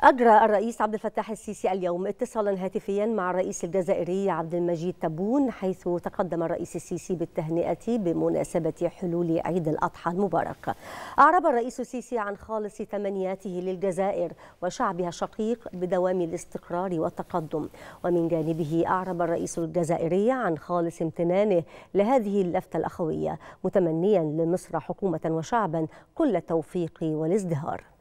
أجرى الرئيس عبد الفتاح السيسي اليوم اتصالا هاتفيا مع الرئيس الجزائري عبد المجيد تبون حيث تقدم الرئيس السيسي بالتهنئة بمناسبة حلول عيد الأضحى المبارك. أعرب الرئيس السيسي عن خالص تمنياته للجزائر وشعبها الشقيق بدوام الاستقرار والتقدم، ومن جانبه أعرب الرئيس الجزائري عن خالص امتنانه لهذه اللفتة الأخوية، متمنيا لمصر حكومة وشعبا كل التوفيق والازدهار.